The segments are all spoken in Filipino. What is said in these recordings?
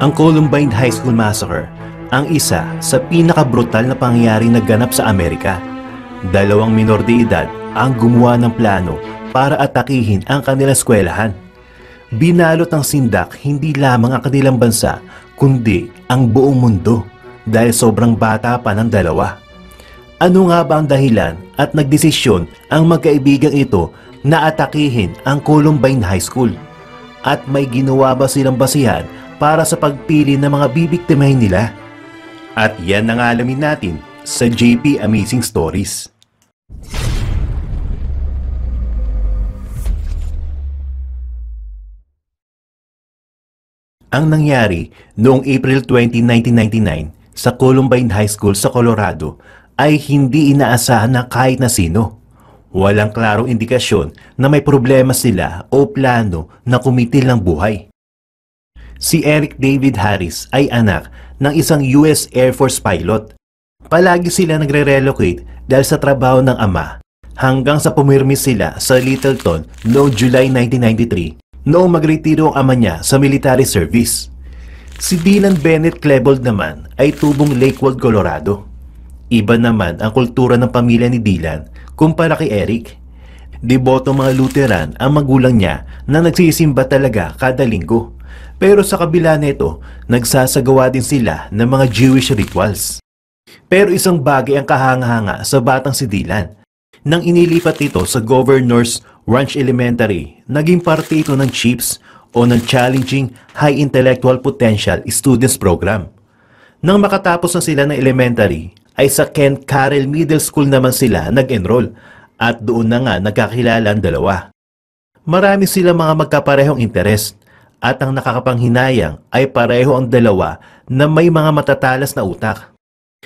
Ang Columbine High School Massacre ang isa sa pinakabrutal na pangyayari na ganap sa Amerika. Dalawang minor de edad ang gumawa ng plano para atakihin ang kanilang eskwelahan. Binalot ng sindak hindi lamang ang kanilang bansa kundi ang buong mundo dahil sobrang bata pa ng dalawa. Ano nga ba ang dahilan at nagdesisyon ang magkaibigang ito na atakihin ang Columbine High School? At may ginawa ba silang basihan para sa pagpili ng mga bibiktimahin nila. At yan ang alamin natin sa JP Amazing Stories. Ang nangyari noong April 20, 1999 sa Columbine High School sa Colorado ay hindi inaasahan na kahit na sino. Walang klarong indikasyon na may problema sila o plano na kumitil ng buhay. Si Eric David Harris ay anak ng isang US Air Force pilot. Palagi sila nagre-relocate dahil sa trabaho ng ama hanggang sa pumirmi sila sa Littleton noong July 1993 noong magretiro ang ama niya sa military service. Si Dylan Bennett Klebold naman ay tubong Lakewood, Colorado. Iba naman ang kultura ng pamilya ni Dylan kumpara kay Eric. Deboto mga Lutheran ang magulang niya na nagsisimba talaga kada linggo. Pero sa kabila nito, nagsasagawa din sila ng mga Jewish rituals. Pero isang bagay ang kahanga-hanga sa batang si Dylan. Nang inilipat ito sa Governor's Ranch Elementary, naging parte ito ng CHIPS o ng Challenging High Intellectual Potential Students Program. Nang makatapos na sila ng elementary, ay sa Kent Carroll Middle School naman sila nag-enroll at doon na nga nagkakilala ang dalawa. Marami sila mga magkaparehong interes at ang nakakapanghinayang ay pareho ang dalawa na may mga matatalas na utak.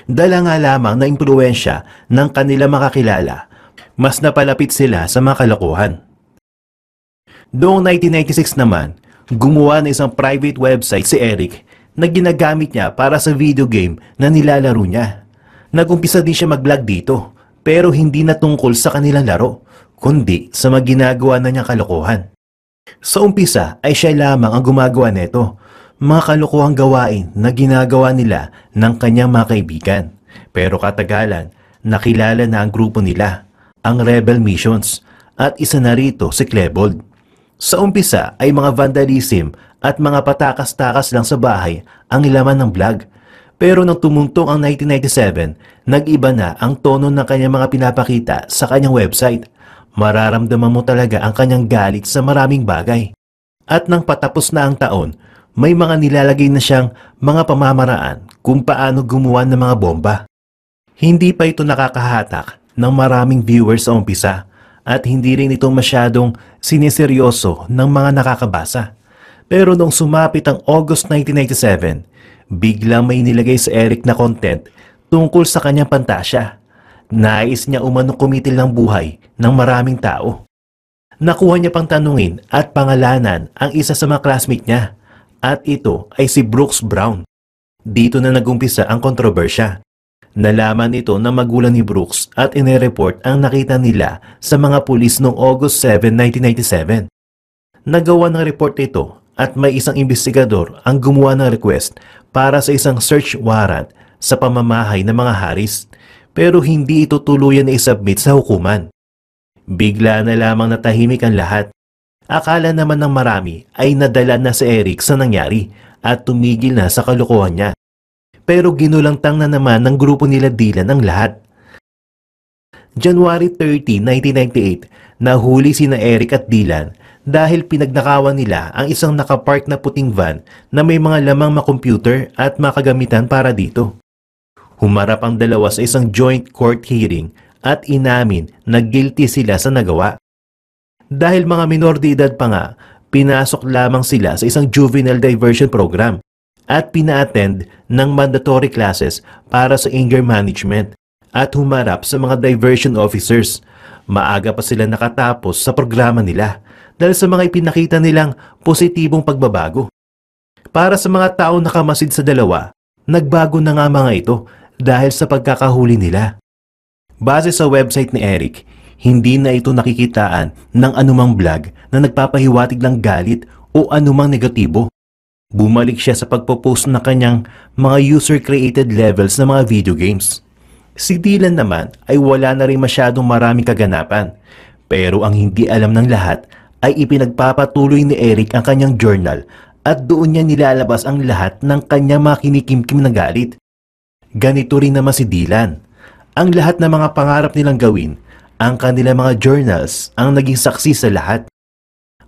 Dala nga lamang na impluensya ng kanila makakilala, mas napalapit sila sa mga kalokohan. Noong 1996 naman, gumawa ng isang private website si Eric na ginagamit niya para sa video game na nilalaro niya. Nagumpisa din siya mag-vlog dito pero hindi na tungkol sa kanilang laro, kundi sa mga ginagawa na niyang kalokohan. Sa umpisa ay siya lamang ang gumagawa nito, mga kalukuhang gawain na ginagawa nila ng kanyang mga kaibigan. Pero katagalan, nakilala na ang grupo nila, ang Rebel Missions, at isa na rito si Klebold. Sa umpisa ay mga vandalism at mga patakas-takas lang sa bahay ang ilaman ng vlog. Pero nang tumuntong ang 1997, nag-iba na ang tono ng kanyang mga pinapakita sa kanyang website mararamdaman mo talaga ang kanyang galit sa maraming bagay. At nang patapos na ang taon, may mga nilalagay na siyang mga pamamaraan kung paano gumawa ng mga bomba. Hindi pa ito nakakahatak ng maraming viewers sa umpisa at hindi rin ito masyadong siniseryoso ng mga nakakabasa. Pero nung sumapit ang August 1997, biglang may nilagay sa Eric na content tungkol sa kanyang pantasya Nais niya umano kumitil ng buhay ng maraming tao. Nakuha niya pang tanungin at pangalanan ang isa sa mga classmate niya at ito ay si Brooks Brown. Dito na nagumpisa ang kontrobersya. Nalaman ito ng magulang ni Brooks at inireport ang nakita nila sa mga pulis noong August 7, 1997. Nagawa ng report ito at may isang investigador ang gumawa ng request para sa isang search warrant sa pamamahay ng mga Harris pero hindi ito tuluyan na isubmit sa hukuman. Bigla na lamang natahimik ang lahat. Akala naman ng marami ay nadala na si Eric sa nangyari at tumigil na sa kalokohan niya. Pero ginulantang na naman ng grupo nila Dylan ang lahat. January 30, 1998, nahuli sina Eric at Dylan dahil pinagnakawan nila ang isang nakapark na puting van na may mga lamang makompyuter at makagamitan para dito. Humarap ang dalawa sa isang joint court hearing at inamin na guilty sila sa nagawa. Dahil mga minor de edad pa nga, pinasok lamang sila sa isang juvenile diversion program at pina-attend ng mandatory classes para sa anger management at humarap sa mga diversion officers. Maaga pa sila nakatapos sa programa nila dahil sa mga ipinakita nilang positibong pagbabago. Para sa mga tao nakamasid sa dalawa, nagbago na nga mga ito dahil sa pagkakahuli nila. Base sa website ni Eric, hindi na ito nakikitaan ng anumang vlog na nagpapahiwatig ng galit o anumang negatibo. Bumalik siya sa pagpo-post ng kanyang mga user-created levels ng mga video games. Si Dylan naman ay wala na rin masyadong maraming kaganapan. Pero ang hindi alam ng lahat ay ipinagpapatuloy ni Eric ang kanyang journal at doon niya nilalabas ang lahat ng kanyang mga kinikimkim na galit. Ganito rin naman si Dylan. Ang lahat ng mga pangarap nilang gawin, ang kanilang mga journals ang naging saksi sa lahat.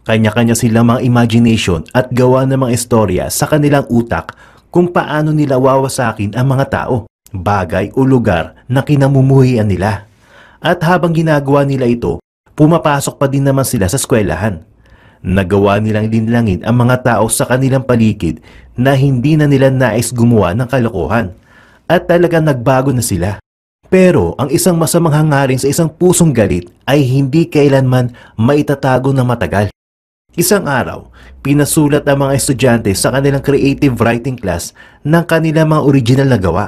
Kanya-kanya silang mga imagination at gawa ng mga istorya sa kanilang utak kung paano nila wawasakin ang mga tao, bagay o lugar na kinamumuhian nila. At habang ginagawa nila ito, pumapasok pa din naman sila sa eskwelahan. Nagawa nilang linlangin ang mga tao sa kanilang paligid na hindi na nila nais gumawa ng kalokohan at talagang nagbago na sila. Pero ang isang masamang hangarin sa isang pusong galit ay hindi kailanman maitatago na matagal. Isang araw, pinasulat ang mga estudyante sa kanilang creative writing class ng kanilang mga original na gawa.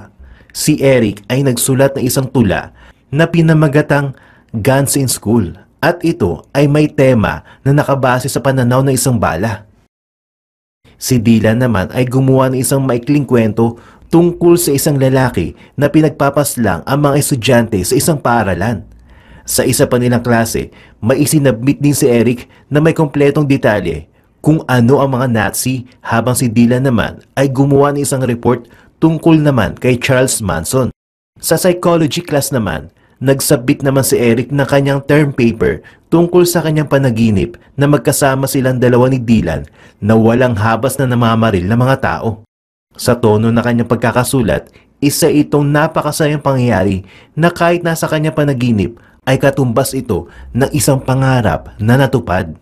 Si Eric ay nagsulat ng isang tula na pinamagatang Guns in School at ito ay may tema na nakabase sa pananaw ng isang bala. Si Dylan naman ay gumawa ng isang maikling kwento tungkol sa isang lalaki na pinagpapaslang ang mga estudyante sa isang paaralan. Sa isa pa nilang klase, may isinabmit din si Eric na may kompletong detalye kung ano ang mga Nazi habang si Dylan naman ay gumawa ng isang report tungkol naman kay Charles Manson. Sa psychology class naman, nagsabit naman si Eric ng kanyang term paper tungkol sa kanyang panaginip na magkasama silang dalawa ni Dylan na walang habas na namamaril ng mga tao. Sa tono ng kanyang pagkakasulat, isa itong napakasayang pangyayari na kahit nasa kanya panaginip ay katumbas ito ng isang pangarap na natupad.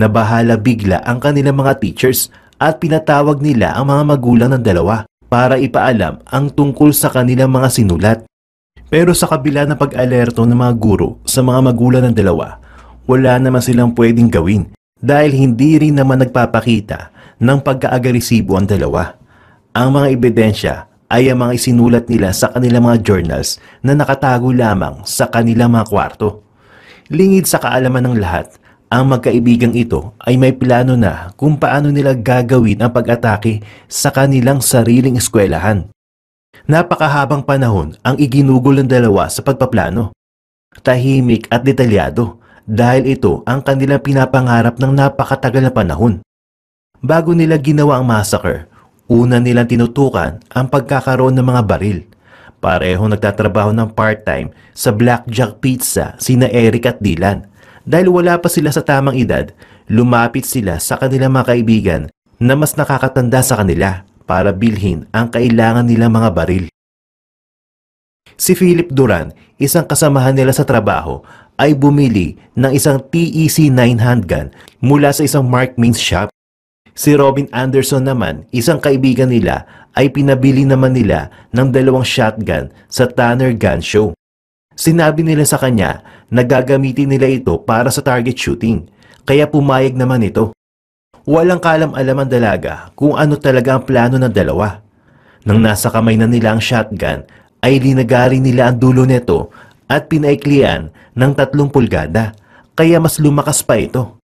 Nabahala bigla ang kanilang mga teachers at pinatawag nila ang mga magulang ng dalawa para ipaalam ang tungkol sa kanilang mga sinulat. Pero sa kabila ng pag-alerto ng mga guro sa mga magulang ng dalawa, wala naman silang pwedeng gawin dahil hindi rin naman nagpapakita ng pagkaagresibo ang dalawa. Ang mga ebidensya ay ang mga isinulat nila sa kanilang mga journals na nakatago lamang sa kanilang mga kwarto. Lingid sa kaalaman ng lahat, ang magkaibigang ito ay may plano na kung paano nila gagawin ang pag-atake sa kanilang sariling eskwelahan. Napakahabang panahon ang iginugol ng dalawa sa pagpaplano. Tahimik at detalyado dahil ito ang kanilang pinapangarap ng napakatagal na panahon. Bago nila ginawa ang massacre, Una nilang tinutukan ang pagkakaroon ng mga baril. Pareho nagtatrabaho ng part-time sa Blackjack Pizza sina Eric at Dylan. Dahil wala pa sila sa tamang edad, lumapit sila sa kanilang mga kaibigan na mas nakakatanda sa kanila para bilhin ang kailangan nilang mga baril. Si Philip Duran, isang kasamahan nila sa trabaho, ay bumili ng isang TEC-9 handgun mula sa isang Mark Means shop. Si Robin Anderson naman, isang kaibigan nila, ay pinabili naman nila ng dalawang shotgun sa Tanner Gun Show. Sinabi nila sa kanya na gagamitin nila ito para sa target shooting, kaya pumayag naman ito. Walang kalam-alaman dalaga kung ano talaga ang plano ng dalawa. Nang nasa kamay na nila ang shotgun, ay linagari nila ang dulo nito at pinaiklian ng tatlong pulgada, kaya mas lumakas pa ito.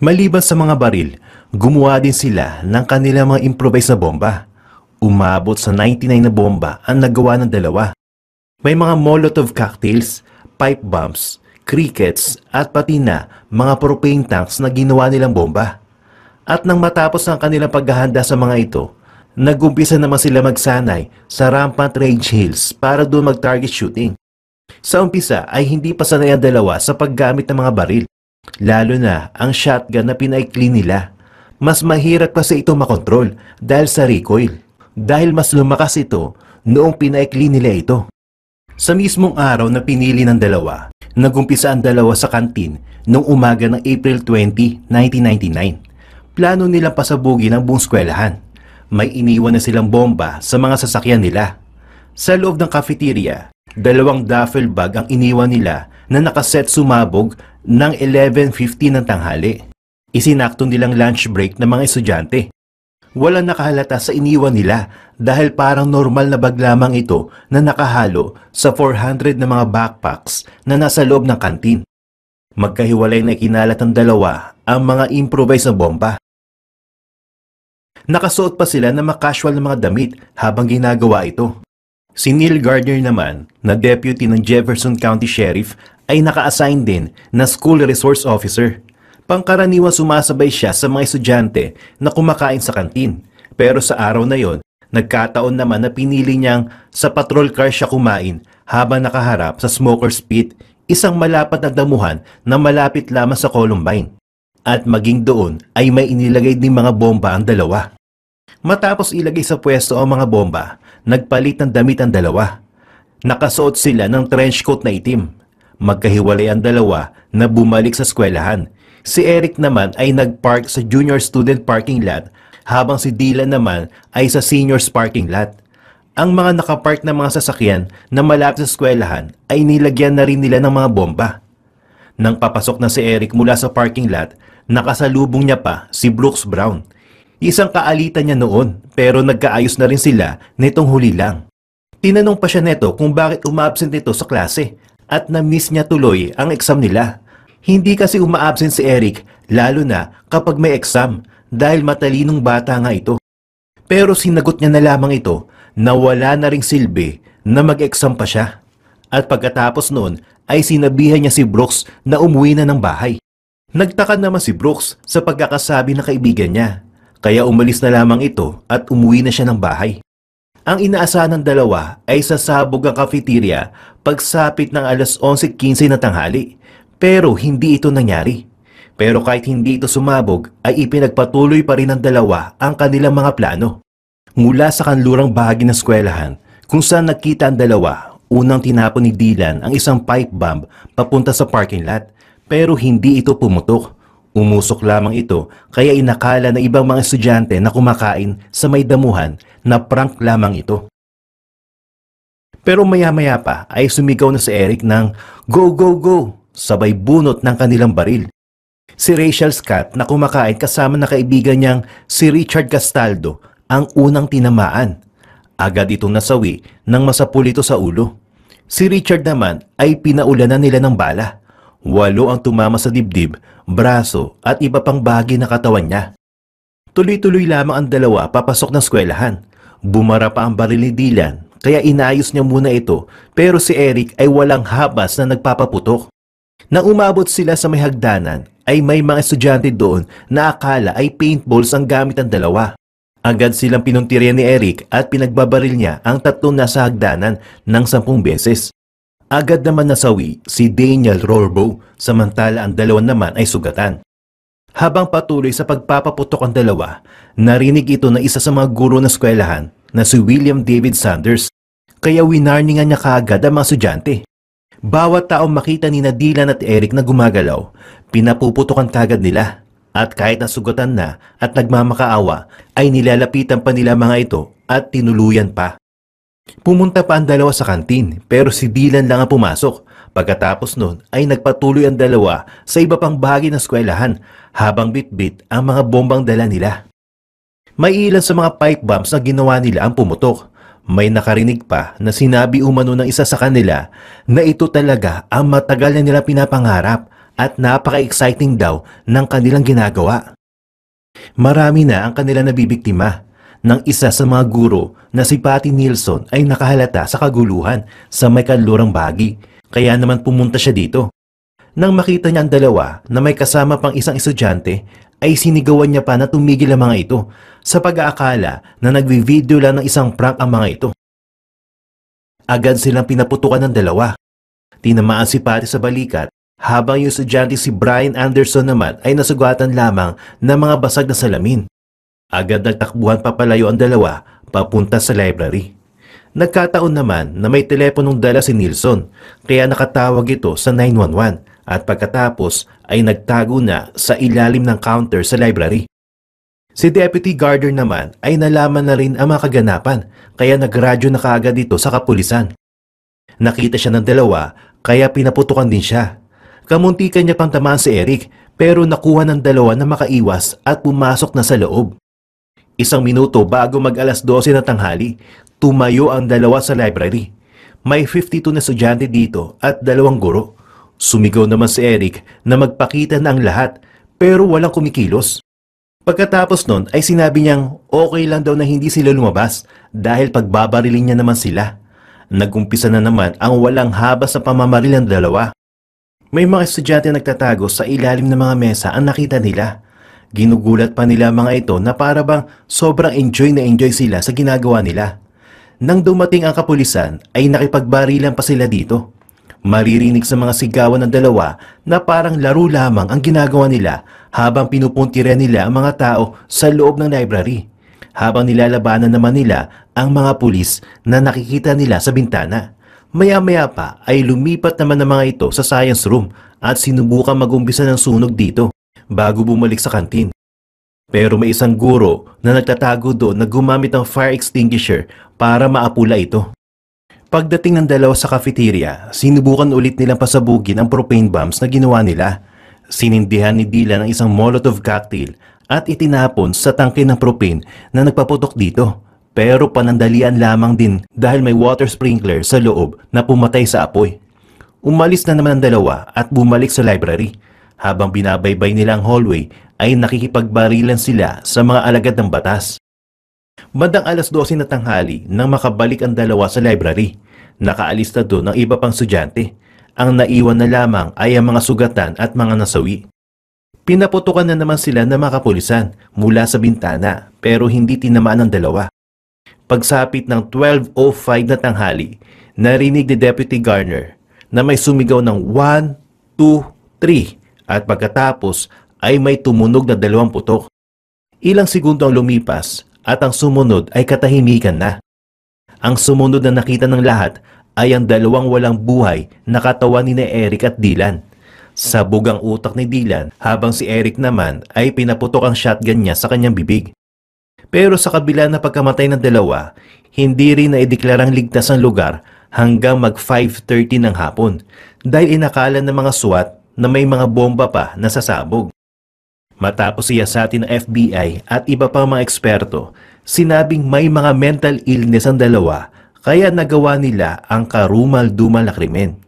Maliban sa mga baril, gumawa din sila ng kanilang mga improvised na bomba. Umabot sa 99 na bomba ang nagawa ng dalawa. May mga Molotov cocktails, pipe bombs, crickets at pati na mga propane tanks na ginawa nilang bomba. At nang matapos ang kanilang paghahanda sa mga ito, nagumpisa naman sila magsanay sa rampant range hills para doon mag-target shooting. Sa umpisa ay hindi pa sanay ang dalawa sa paggamit ng mga baril. Lalo na ang shotgun na pinaikli nila. Mas mahirap pa sa ito makontrol dahil sa recoil. Dahil mas lumakas ito noong pinaikli nila ito. Sa mismong araw na pinili ng dalawa, nagumpisa ang dalawa sa kantin noong umaga ng April 20, 1999. Plano nilang pasabugin ang buong skwelahan. May iniwan na silang bomba sa mga sasakyan nila. Sa loob ng cafeteria, dalawang duffel bag ang iniwan nila na nakaset sumabog ng 11.15 ng tanghali. Isinakto nilang lunch break ng mga estudyante. Walang nakahalata sa iniwan nila dahil parang normal na bag lamang ito na nakahalo sa 400 na mga backpacks na nasa loob ng kantin. Magkahiwalay na ikinalat ng dalawa ang mga improvised na bomba. Nakasuot pa sila ng makasual na mga damit habang ginagawa ito. Si Neil Gardner naman, na deputy ng Jefferson County Sheriff, ay naka-assign din na School Resource Officer. Pangkaraniwan sumasabay siya sa mga estudyante na kumakain sa kantin. Pero sa araw na yon, nagkataon naman na pinili niyang sa patrol car siya kumain habang nakaharap sa smoker's pit, isang malapat na damuhan na malapit lamang sa Columbine. At maging doon ay may inilagay din mga bomba ang dalawa. Matapos ilagay sa pwesto ang mga bomba, nagpalit ng damit ang dalawa. Nakasuot sila ng trench coat na itim Magkahiwalay ang dalawa na bumalik sa eskwelahan. Si Eric naman ay nagpark sa junior student parking lot habang si Dylan naman ay sa seniors parking lot. Ang mga nakapark na mga sasakyan na malapit sa eskwelahan ay nilagyan na rin nila ng mga bomba. Nang papasok na si Eric mula sa parking lot, nakasalubong niya pa si Brooks Brown. Isang kaalitan niya noon pero nagkaayos na rin sila nitong huli lang. Tinanong pa siya neto kung bakit umabsent ito sa klase at na-miss niya tuloy ang exam nila. Hindi kasi umaabsent si Eric lalo na kapag may exam dahil matalinong bata nga ito. Pero sinagot niya na lamang ito na wala na ring silbi na mag-exam pa siya. At pagkatapos noon ay sinabihan niya si Brooks na umuwi na ng bahay. Nagtaka naman si Brooks sa pagkakasabi ng kaibigan niya. Kaya umalis na lamang ito at umuwi na siya ng bahay. Ang inaasahan ng dalawa ay sasabog ang cafeteria pagsapit ng alas 11.15 na tanghali. Pero hindi ito nangyari. Pero kahit hindi ito sumabog ay ipinagpatuloy pa rin ng dalawa ang kanilang mga plano. Mula sa kanlurang bahagi ng eskwelahan kung saan nakita ang dalawa, unang tinapon ni Dylan ang isang pipe bomb papunta sa parking lot pero hindi ito pumutok Umusok lamang ito kaya inakala ng ibang mga estudyante na kumakain sa may damuhan na prank lamang ito. Pero maya-maya pa ay sumigaw na si Eric ng go go go sabay bunot ng kanilang baril. Si Rachel Scott na kumakain kasama na kaibigan niyang si Richard Castaldo ang unang tinamaan. Agad itong nasawi ng masapulito sa ulo. Si Richard naman ay pinaulanan nila ng bala Walo ang tumama sa dibdib, braso at iba pang bahagi na katawan niya. Tuloy-tuloy lamang ang dalawa papasok ng skwelahan. Bumara pa ang baril ni Dylan kaya inayos niya muna ito pero si Eric ay walang habas na nagpapaputok. Nang umabot sila sa may hagdanan ay may mga estudyante doon na akala ay paintballs ang gamit ng dalawa. Agad silang pinuntirya ni Eric at pinagbabaril niya ang tatlong nasa hagdanan ng sampung beses. Agad naman nasawi si Daniel Rorbo samantala ang dalawa naman ay sugatan. Habang patuloy sa pagpapaputok ang dalawa, narinig ito na isa sa mga guro ng eskwelahan na si William David Sanders kaya winarningan niya kaagad ang mga sudyante. Bawat tao makita ni Nadilan at Eric na gumagalaw, pinapuputokan kagad nila. At kahit nasugatan na at nagmamakaawa, ay nilalapitan pa nila mga ito at tinuluyan pa. Pumunta pa ang dalawa sa kantin pero si Dylan lang ang pumasok. Pagkatapos nun ay nagpatuloy ang dalawa sa iba pang bahagi ng eskwelahan habang bitbit -bit ang mga bombang dala nila. May ilan sa mga pipe bombs na ginawa nila ang pumutok. May nakarinig pa na sinabi umano ng isa sa kanila na ito talaga ang matagal na nila pinapangarap at napaka-exciting daw ng kanilang ginagawa. Marami na ang kanila nabibiktima ng isa sa mga guro na si Patty Nilsson ay nakahalata sa kaguluhan sa may kanlurang bagi. Kaya naman pumunta siya dito. Nang makita niya ang dalawa na may kasama pang isang estudyante, ay sinigawan niya pa na tumigil ang mga ito sa pag-aakala na nagvi-video lang ng isang prank ang mga ito. Agad silang pinaputukan ng dalawa. Tinamaan si Patty sa balikat habang yung estudyante si Brian Anderson naman ay nasugatan lamang ng mga basag na salamin. Agad nagtakbuhan papalayo ang dalawa papunta sa library. Nagkataon naman na may teleponong dala si Nilsson kaya nakatawag ito sa 911 at pagkatapos ay nagtago na sa ilalim ng counter sa library. Si Deputy Gardner naman ay nalaman na rin ang mga kaganapan kaya nagradyo na kaagad dito sa kapulisan. Nakita siya ng dalawa kaya pinaputukan din siya. Kamuntikan niya pang tamaan si Eric pero nakuha ng dalawa na makaiwas at pumasok na sa loob. Isang minuto bago mag alas 12 na tanghali, tumayo ang dalawa sa library. May 52 na estudyante dito at dalawang guro. Sumigaw naman si Eric na magpakita na ang lahat pero walang kumikilos. Pagkatapos nun ay sinabi niyang okay lang daw na hindi sila lumabas dahil pagbabarilin niya naman sila. Nagumpisa na naman ang walang habas sa pamamaril ng dalawa. May mga estudyante nagtatago sa ilalim ng mga mesa ang nakita nila Ginugulat pa nila mga ito na para bang sobrang enjoy na enjoy sila sa ginagawa nila. Nang dumating ang kapulisan ay nakipagbarilan pa sila dito. Maririnig sa mga sigawan ng dalawa na parang laro lamang ang ginagawa nila habang pinupuntire nila ang mga tao sa loob ng library. Habang nilalabanan naman nila ang mga pulis na nakikita nila sa bintana. Maya-maya pa ay lumipat naman ng mga ito sa science room at sinubukan magumpisa ng sunog dito bago bumalik sa kantin. Pero may isang guro na nagtatago doon na gumamit ng fire extinguisher para maapula ito. Pagdating ng dalawa sa cafeteria, sinubukan ulit nilang pasabugin ang propane bombs na ginawa nila. Sinindihan ni Dila ang isang molotov cocktail at itinapon sa tangke ng propane na nagpaputok dito. Pero panandalian lamang din dahil may water sprinkler sa loob na pumatay sa apoy. Umalis na naman ang dalawa at bumalik sa library. Habang binabaybay nila ang hallway ay nakikipagbarilan sila sa mga alagad ng batas. Bandang alas 12 na tanghali nang makabalik ang dalawa sa library. Nakaalis na doon ang iba pang sudyante. Ang naiwan na lamang ay ang mga sugatan at mga nasawi. Pinaputukan na naman sila ng mga kapulisan mula sa bintana pero hindi tinamaan ang dalawa. Pagsapit ng 12.05 na tanghali, narinig ni Deputy Garner na may sumigaw ng 1, 2, 3 at pagkatapos ay may tumunog na dalawang putok. Ilang segundo ang lumipas at ang sumunod ay katahimikan na. Ang sumunod na nakita ng lahat ay ang dalawang walang buhay na katawan ni Eric at Dylan. Sabog ang utak ni Dylan habang si Eric naman ay pinaputok ang shotgun niya sa kanyang bibig. Pero sa kabila na pagkamatay ng dalawa, hindi rin naideklarang ligtas ang lugar hanggang mag 5.30 ng hapon dahil inakala ng mga SWAT na may mga bomba pa na sasabog. Matapos siya sa atin ng FBI at iba pang mga eksperto, sinabing may mga mental illness ang dalawa kaya nagawa nila ang karumal-dumal na krimen.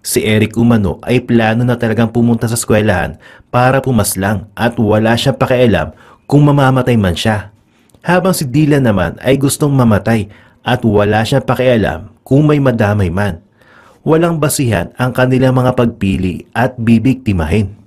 Si Eric Umano ay plano na talagang pumunta sa eskwelahan para pumaslang at wala siyang pakialam kung mamamatay man siya. Habang si Dila naman ay gustong mamatay at wala siyang pakialam kung may madamay man walang basihan ang kanilang mga pagpili at bibiktimahin.